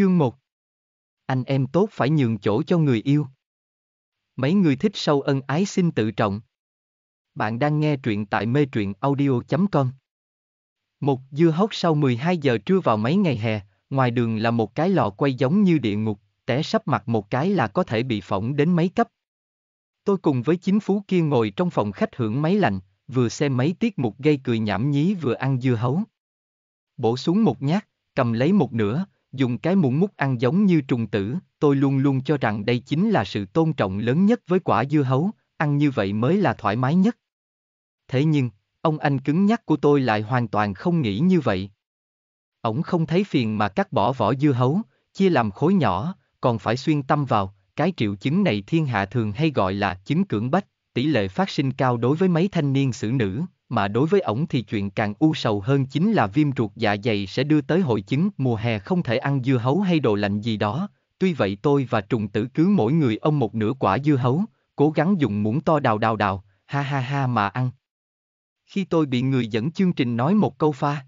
Chương 1 Anh em tốt phải nhường chỗ cho người yêu. Mấy người thích sâu ân ái xin tự trọng. Bạn đang nghe truyện tại mê truyện audio.com Một dưa hốc sau 12 giờ trưa vào mấy ngày hè, ngoài đường là một cái lò quay giống như địa ngục, té sắp mặt một cái là có thể bị phỏng đến mấy cấp. Tôi cùng với chính phú kia ngồi trong phòng khách hưởng máy lạnh, vừa xem mấy tiết mục gây cười nhảm nhí vừa ăn dưa hấu. Bổ xuống một nhát, cầm lấy một nửa, dùng cái muỗng mút ăn giống như trùng tử, tôi luôn luôn cho rằng đây chính là sự tôn trọng lớn nhất với quả dưa hấu, ăn như vậy mới là thoải mái nhất. Thế nhưng, ông anh cứng nhắc của tôi lại hoàn toàn không nghĩ như vậy. Ông không thấy phiền mà cắt bỏ vỏ dưa hấu, chia làm khối nhỏ, còn phải xuyên tâm vào, cái triệu chứng này thiên hạ thường hay gọi là chứng cưỡng bách, tỷ lệ phát sinh cao đối với mấy thanh niên xử nữ, mà đối với ổng thì chuyện càng u sầu hơn chính là viêm ruột dạ dày sẽ đưa tới hội chứng mùa hè không thể ăn dưa hấu hay đồ lạnh gì đó. Tuy vậy tôi và trùng tử cứ mỗi người ông một nửa quả dưa hấu, cố gắng dùng muỗng to đào đào đào, ha ha ha mà ăn. Khi tôi bị người dẫn chương trình nói một câu pha.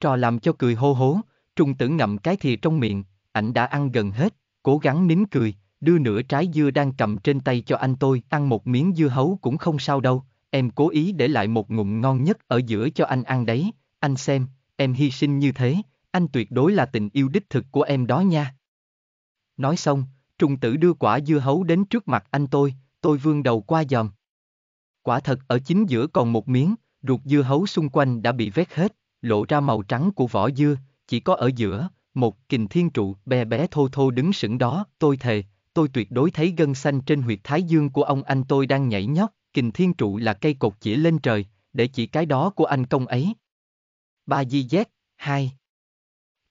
Trò làm cho cười hô hố, trùng tử ngậm cái thìa trong miệng, ảnh đã ăn gần hết, cố gắng nín cười, đưa nửa trái dưa đang cầm trên tay cho anh tôi, ăn một miếng dưa hấu cũng không sao đâu, em cố ý để lại một ngụm ngon nhất ở giữa cho anh ăn đấy, anh xem, em hy sinh như thế, anh tuyệt đối là tình yêu đích thực của em đó nha. Nói xong, trùng tử đưa quả dưa hấu đến trước mặt anh tôi, tôi vươn đầu qua dòm. Quả thật ở chính giữa còn một miếng, ruột dưa hấu xung quanh đã bị vét hết, lộ ra màu trắng của vỏ dưa, chỉ có ở giữa, một kình thiên trụ bé bé thô thô đứng sững đó, tôi thề, tôi tuyệt đối thấy gân xanh trên huyệt thái dương của ông anh tôi đang nhảy nhót kình thiên trụ là cây cột chỉ lên trời, để chỉ cái đó của anh công ấy. Ba di z, hai.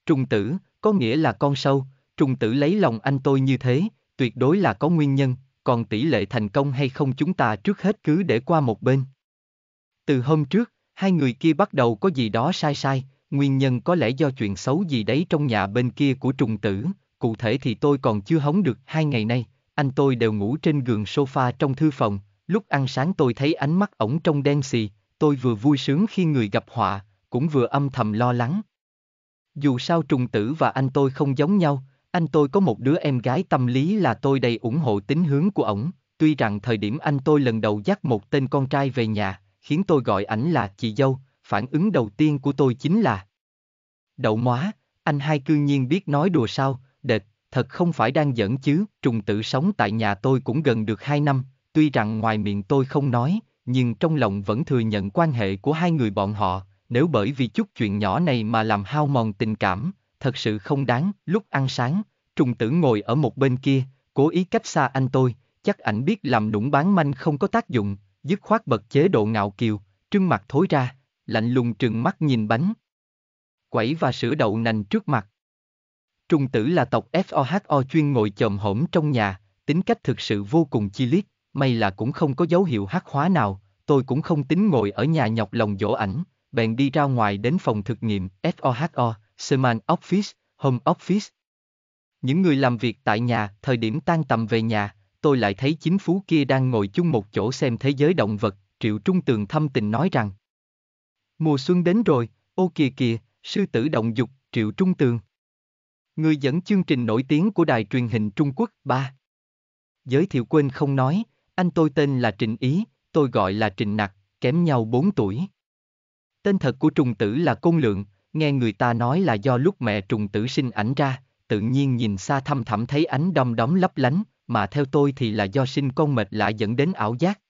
trùng tử, có nghĩa là con sâu, Trùng tử lấy lòng anh tôi như thế, tuyệt đối là có nguyên nhân, còn tỷ lệ thành công hay không chúng ta trước hết cứ để qua một bên. Từ hôm trước, hai người kia bắt đầu có gì đó sai sai, nguyên nhân có lẽ do chuyện xấu gì đấy trong nhà bên kia của trùng tử, cụ thể thì tôi còn chưa hóng được hai ngày nay, anh tôi đều ngủ trên giường sofa trong thư phòng, Lúc ăn sáng tôi thấy ánh mắt ổng trong đen xì, tôi vừa vui sướng khi người gặp họa, cũng vừa âm thầm lo lắng. Dù sao trùng tử và anh tôi không giống nhau, anh tôi có một đứa em gái tâm lý là tôi đầy ủng hộ tính hướng của ổng, tuy rằng thời điểm anh tôi lần đầu dắt một tên con trai về nhà, khiến tôi gọi ảnh là chị dâu, phản ứng đầu tiên của tôi chính là Đậu móa, anh hai cư nhiên biết nói đùa sao, đệt, thật không phải đang giỡn chứ, trùng tử sống tại nhà tôi cũng gần được hai năm, Tuy rằng ngoài miệng tôi không nói, nhưng trong lòng vẫn thừa nhận quan hệ của hai người bọn họ, nếu bởi vì chút chuyện nhỏ này mà làm hao mòn tình cảm, thật sự không đáng. Lúc ăn sáng, trùng tử ngồi ở một bên kia, cố ý cách xa anh tôi, chắc ảnh biết làm đũng bán manh không có tác dụng, dứt khoát bật chế độ ngạo kiều, trưng mặt thối ra, lạnh lùng trừng mắt nhìn bánh. Quẩy và sữa đậu nành trước mặt. Trung tử là tộc FOHO chuyên ngồi chồm hổm trong nhà, tính cách thực sự vô cùng chi liết, may là cũng không có dấu hiệu hắc hóa nào, tôi cũng không tính ngồi ở nhà nhọc lòng dỗ ảnh, bèn đi ra ngoài đến phòng thực nghiệm FOHO, Seman Office, Home Office. Những người làm việc tại nhà, thời điểm tan tầm về nhà, tôi lại thấy chính phú kia đang ngồi chung một chỗ xem thế giới động vật, Triệu Trung Tường thâm tình nói rằng. Mùa xuân đến rồi, ô kìa kìa, sư tử động dục, Triệu Trung Tường. Người dẫn chương trình nổi tiếng của đài truyền hình Trung Quốc 3. Giới thiệu quên không nói, anh tôi tên là Trịnh Ý, tôi gọi là Trịnh Nặc, kém nhau 4 tuổi. Tên thật của trùng tử là Côn Lượng, nghe người ta nói là do lúc mẹ trùng tử sinh ảnh ra, tự nhiên nhìn xa thăm thẳm thấy ánh đom đóm lấp lánh, mà theo tôi thì là do sinh con mệt lại dẫn đến ảo giác.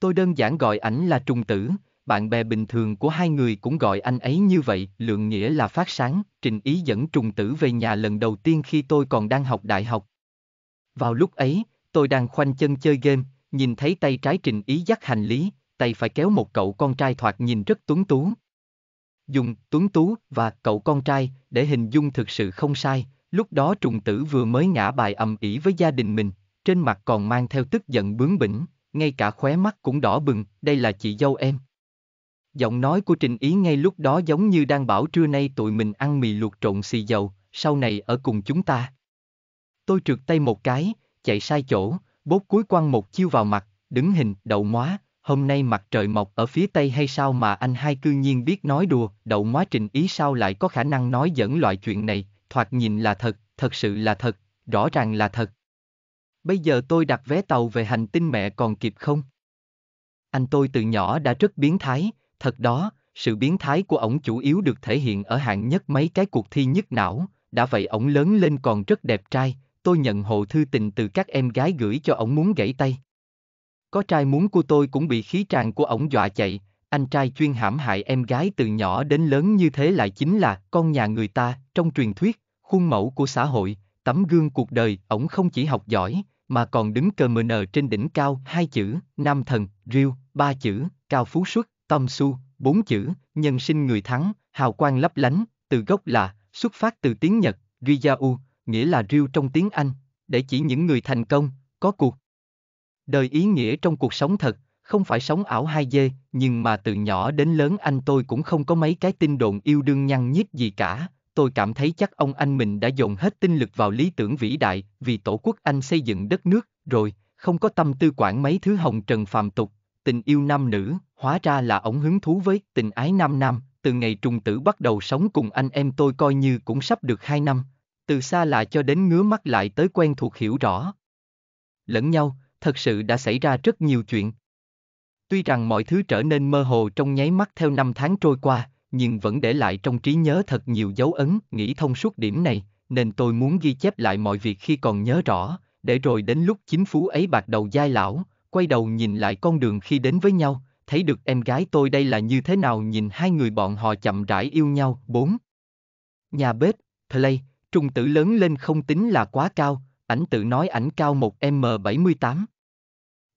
Tôi đơn giản gọi ảnh là trùng tử, bạn bè bình thường của hai người cũng gọi anh ấy như vậy, lượng nghĩa là phát sáng, trình ý dẫn trùng tử về nhà lần đầu tiên khi tôi còn đang học đại học. Vào lúc ấy, tôi đang khoanh chân chơi game, nhìn thấy tay trái trình ý dắt hành lý, tay phải kéo một cậu con trai thoạt nhìn rất tuấn tú. Dùng tuấn tú và cậu con trai để hình dung thực sự không sai, lúc đó trùng tử vừa mới ngã bài ầm ĩ với gia đình mình, trên mặt còn mang theo tức giận bướng bỉnh, ngay cả khóe mắt cũng đỏ bừng, đây là chị dâu em. Giọng nói của Trình Ý ngay lúc đó giống như đang bảo trưa nay tụi mình ăn mì luộc trộn xì dầu, sau này ở cùng chúng ta. Tôi trượt tay một cái, chạy sai chỗ, bốt cuối quăng một chiêu vào mặt, đứng hình, đậu móa, hôm nay mặt trời mọc ở phía tây hay sao mà anh hai cư nhiên biết nói đùa, đậu móa trình ý sao lại có khả năng nói dẫn loại chuyện này, thoạt nhìn là thật, thật sự là thật, rõ ràng là thật. Bây giờ tôi đặt vé tàu về hành tinh mẹ còn kịp không? Anh tôi từ nhỏ đã rất biến thái, thật đó, sự biến thái của ổng chủ yếu được thể hiện ở hạng nhất mấy cái cuộc thi nhất não, đã vậy ổng lớn lên còn rất đẹp trai, tôi nhận hộ thư tình từ các em gái gửi cho ổng muốn gãy tay. Có trai muốn của tôi cũng bị khí tràng của ổng dọa chạy, anh trai chuyên hãm hại em gái từ nhỏ đến lớn như thế lại chính là con nhà người ta, trong truyền thuyết, khuôn mẫu của xã hội, tấm gương cuộc đời, ổng không chỉ học giỏi, mà còn đứng cờ mờ nờ trên đỉnh cao hai chữ, nam thần, riêu, ba chữ, cao phú xuất, tâm su, bốn chữ, nhân sinh người thắng, hào quang lấp lánh, từ gốc là, xuất phát từ tiếng Nhật, Riyau, nghĩa là riêu trong tiếng Anh, để chỉ những người thành công, có cuộc. Đời ý nghĩa trong cuộc sống thật, không phải sống ảo hai dê, nhưng mà từ nhỏ đến lớn anh tôi cũng không có mấy cái tin đồn yêu đương nhăn nhít gì cả. Tôi cảm thấy chắc ông anh mình đã dồn hết tinh lực vào lý tưởng vĩ đại vì tổ quốc anh xây dựng đất nước, rồi, không có tâm tư quản mấy thứ hồng trần phàm tục, tình yêu nam nữ, hóa ra là ông hứng thú với tình ái nam nam, từ ngày trùng tử bắt đầu sống cùng anh em tôi coi như cũng sắp được 2 năm, từ xa lạ cho đến ngứa mắt lại tới quen thuộc hiểu rõ. Lẫn nhau, thật sự đã xảy ra rất nhiều chuyện. Tuy rằng mọi thứ trở nên mơ hồ trong nháy mắt theo năm tháng trôi qua, nhưng vẫn để lại trong trí nhớ thật nhiều dấu ấn, nghĩ thông suốt điểm này, nên tôi muốn ghi chép lại mọi việc khi còn nhớ rõ, để rồi đến lúc chính phú ấy bạc đầu dai lão, quay đầu nhìn lại con đường khi đến với nhau, thấy được em gái tôi đây là như thế nào nhìn hai người bọn họ chậm rãi yêu nhau. 4. Nhà bếp, Play, Trung tử lớn lên không tính là quá cao, ảnh tự nói ảnh cao 1m78.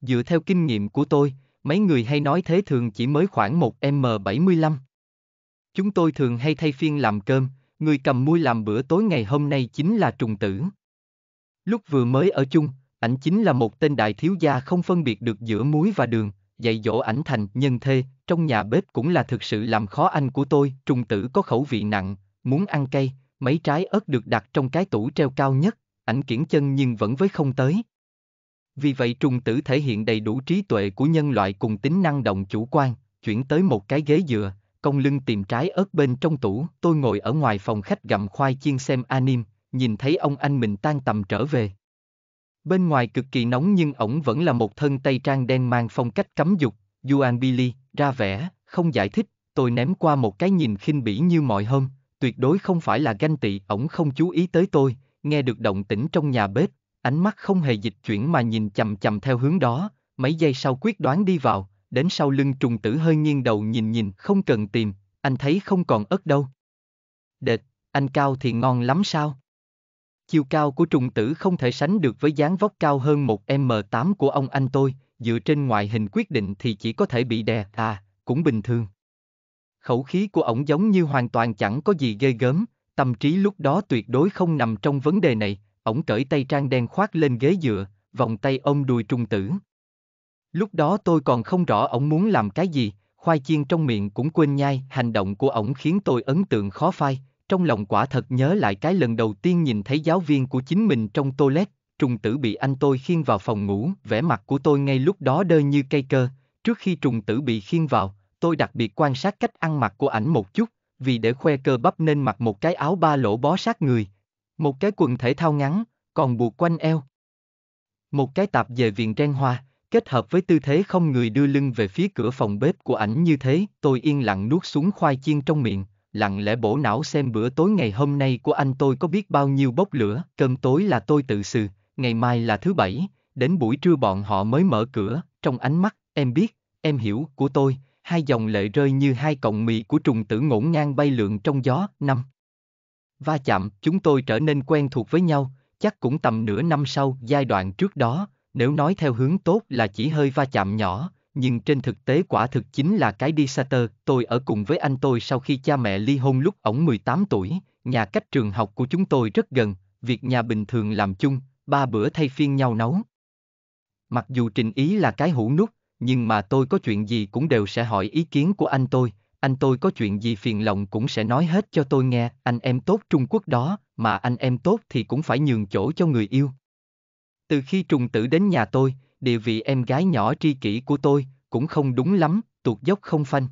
Dựa theo kinh nghiệm của tôi, mấy người hay nói thế thường chỉ mới khoảng 1m75. Chúng tôi thường hay thay phiên làm cơm, người cầm muôi làm bữa tối ngày hôm nay chính là trùng tử. Lúc vừa mới ở chung, ảnh chính là một tên đại thiếu gia không phân biệt được giữa muối và đường, dạy dỗ ảnh thành nhân thê, trong nhà bếp cũng là thực sự làm khó anh của tôi, trùng tử có khẩu vị nặng, muốn ăn cay, Mấy trái ớt được đặt trong cái tủ treo cao nhất, ảnh kiển chân nhưng vẫn với không tới. Vì vậy trùng tử thể hiện đầy đủ trí tuệ của nhân loại cùng tính năng động chủ quan, chuyển tới một cái ghế dựa, công lưng tìm trái ớt bên trong tủ. Tôi ngồi ở ngoài phòng khách gặm khoai chiên xem anime, nhìn thấy ông anh mình tan tầm trở về. Bên ngoài cực kỳ nóng nhưng ổng vẫn là một thân tây trang đen mang phong cách cấm dục, Yuan Billy, ra vẻ, không giải thích, tôi ném qua một cái nhìn khinh bỉ như mọi hôm, tuyệt đối không phải là ganh tị, ổng không chú ý tới tôi, nghe được động tĩnh trong nhà bếp, ánh mắt không hề dịch chuyển mà nhìn chầm chầm theo hướng đó, mấy giây sau quyết đoán đi vào, đến sau lưng trùng tử hơi nghiêng đầu nhìn nhìn, không cần tìm, anh thấy không còn ớt đâu. Đệt, anh cao thì ngon lắm sao? Chiều cao của trùng tử không thể sánh được với dáng vóc cao hơn 1m8 của ông anh tôi, dựa trên ngoại hình quyết định thì chỉ có thể bị đè, à, cũng bình thường khẩu khí của ổng giống như hoàn toàn chẳng có gì ghê gớm, tâm trí lúc đó tuyệt đối không nằm trong vấn đề này, ổng cởi tay trang đen khoác lên ghế dựa, vòng tay ôm đùi trung tử. Lúc đó tôi còn không rõ ổng muốn làm cái gì, khoai chiên trong miệng cũng quên nhai, hành động của ổng khiến tôi ấn tượng khó phai, trong lòng quả thật nhớ lại cái lần đầu tiên nhìn thấy giáo viên của chính mình trong toilet, trùng tử bị anh tôi khiêng vào phòng ngủ, vẻ mặt của tôi ngay lúc đó đơ như cây cơ, trước khi trùng tử bị khiêng vào, tôi đặc biệt quan sát cách ăn mặc của ảnh một chút, vì để khoe cơ bắp nên mặc một cái áo ba lỗ bó sát người, một cái quần thể thao ngắn, còn buộc quanh eo. Một cái tạp về viền ren hoa, kết hợp với tư thế không người đưa lưng về phía cửa phòng bếp của ảnh như thế, tôi yên lặng nuốt xuống khoai chiên trong miệng, lặng lẽ bổ não xem bữa tối ngày hôm nay của anh tôi có biết bao nhiêu bốc lửa, cơm tối là tôi tự xử, ngày mai là thứ bảy, đến buổi trưa bọn họ mới mở cửa, trong ánh mắt, em biết, em hiểu của tôi, hai dòng lệ rơi như hai cọng mì của trùng tử ngổn ngang bay lượn trong gió, năm. Va chạm, chúng tôi trở nên quen thuộc với nhau, chắc cũng tầm nửa năm sau, giai đoạn trước đó, nếu nói theo hướng tốt là chỉ hơi va chạm nhỏ, nhưng trên thực tế quả thực chính là cái đi xa tơ. tôi ở cùng với anh tôi sau khi cha mẹ ly hôn lúc ổng 18 tuổi, nhà cách trường học của chúng tôi rất gần, việc nhà bình thường làm chung, ba bữa thay phiên nhau nấu. Mặc dù trình ý là cái hũ nút, nhưng mà tôi có chuyện gì cũng đều sẽ hỏi ý kiến của anh tôi, anh tôi có chuyện gì phiền lòng cũng sẽ nói hết cho tôi nghe, anh em tốt Trung Quốc đó, mà anh em tốt thì cũng phải nhường chỗ cho người yêu. Từ khi trùng tử đến nhà tôi, địa vị em gái nhỏ tri kỷ của tôi, cũng không đúng lắm, tuột dốc không phanh.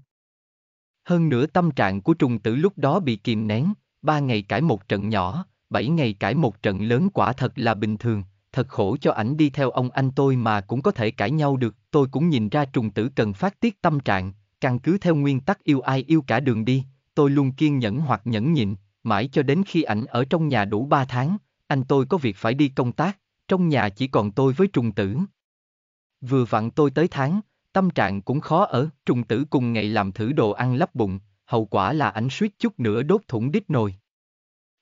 Hơn nữa tâm trạng của trùng tử lúc đó bị kìm nén, ba ngày cãi một trận nhỏ, bảy ngày cãi một trận lớn quả thật là bình thường thật khổ cho ảnh đi theo ông anh tôi mà cũng có thể cãi nhau được, tôi cũng nhìn ra trùng tử cần phát tiết tâm trạng, căn cứ theo nguyên tắc yêu ai yêu cả đường đi, tôi luôn kiên nhẫn hoặc nhẫn nhịn, mãi cho đến khi ảnh ở trong nhà đủ 3 tháng, anh tôi có việc phải đi công tác, trong nhà chỉ còn tôi với trùng tử. Vừa vặn tôi tới tháng, tâm trạng cũng khó ở, trùng tử cùng ngày làm thử đồ ăn lấp bụng, hậu quả là ảnh suýt chút nữa đốt thủng đít nồi.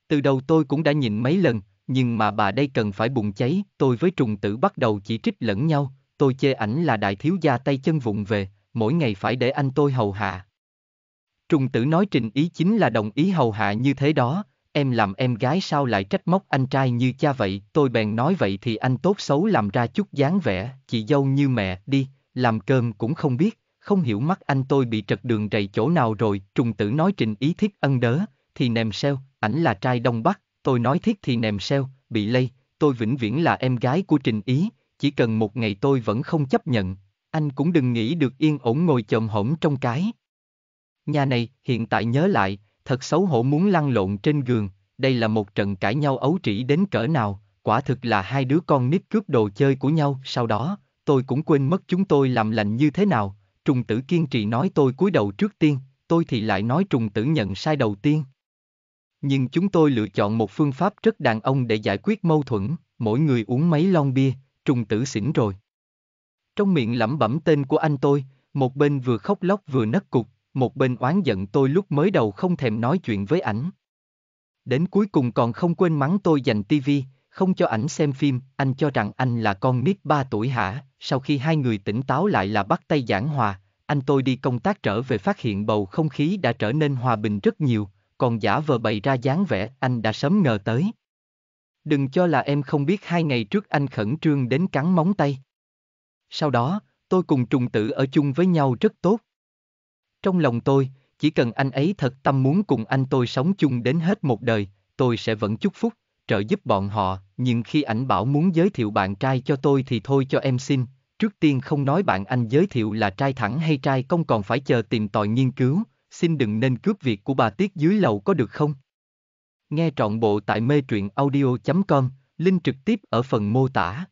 Từ đầu tôi cũng đã nhìn mấy lần, nhưng mà bà đây cần phải bùng cháy, tôi với trùng tử bắt đầu chỉ trích lẫn nhau, tôi chê ảnh là đại thiếu gia tay chân vụng về, mỗi ngày phải để anh tôi hầu hạ. Trùng tử nói trình ý chính là đồng ý hầu hạ như thế đó, em làm em gái sao lại trách móc anh trai như cha vậy, tôi bèn nói vậy thì anh tốt xấu làm ra chút dáng vẻ, chị dâu như mẹ, đi, làm cơm cũng không biết, không hiểu mắt anh tôi bị trật đường rầy chỗ nào rồi, trùng tử nói trình ý thiết ân đớ, thì nèm xeo, ảnh là trai Đông Bắc, Tôi nói thiết thì nèm seo, bị lây, tôi vĩnh viễn là em gái của Trình Ý, chỉ cần một ngày tôi vẫn không chấp nhận, anh cũng đừng nghĩ được yên ổn ngồi chồm hổm trong cái. Nhà này, hiện tại nhớ lại, thật xấu hổ muốn lăn lộn trên giường, đây là một trận cãi nhau ấu trĩ đến cỡ nào, quả thực là hai đứa con nít cướp đồ chơi của nhau, sau đó, tôi cũng quên mất chúng tôi làm lành như thế nào, trùng tử kiên trì nói tôi cúi đầu trước tiên, tôi thì lại nói trùng tử nhận sai đầu tiên. Nhưng chúng tôi lựa chọn một phương pháp rất đàn ông để giải quyết mâu thuẫn, mỗi người uống mấy lon bia, trùng tử xỉn rồi. Trong miệng lẩm bẩm tên của anh tôi, một bên vừa khóc lóc vừa nấc cục, một bên oán giận tôi lúc mới đầu không thèm nói chuyện với ảnh. Đến cuối cùng còn không quên mắng tôi dành tivi, không cho ảnh xem phim, anh cho rằng anh là con nít 3 tuổi hả, sau khi hai người tỉnh táo lại là bắt tay giảng hòa, anh tôi đi công tác trở về phát hiện bầu không khí đã trở nên hòa bình rất nhiều, còn giả vờ bày ra dáng vẻ anh đã sớm ngờ tới. Đừng cho là em không biết hai ngày trước anh khẩn trương đến cắn móng tay. Sau đó, tôi cùng trùng tử ở chung với nhau rất tốt. Trong lòng tôi, chỉ cần anh ấy thật tâm muốn cùng anh tôi sống chung đến hết một đời, tôi sẽ vẫn chúc phúc, trợ giúp bọn họ, nhưng khi ảnh bảo muốn giới thiệu bạn trai cho tôi thì thôi cho em xin, trước tiên không nói bạn anh giới thiệu là trai thẳng hay trai công còn phải chờ tìm tòi nghiên cứu, xin đừng nên cướp việc của bà Tiết dưới lầu có được không? Nghe trọn bộ tại mê truyện audio.com, link trực tiếp ở phần mô tả.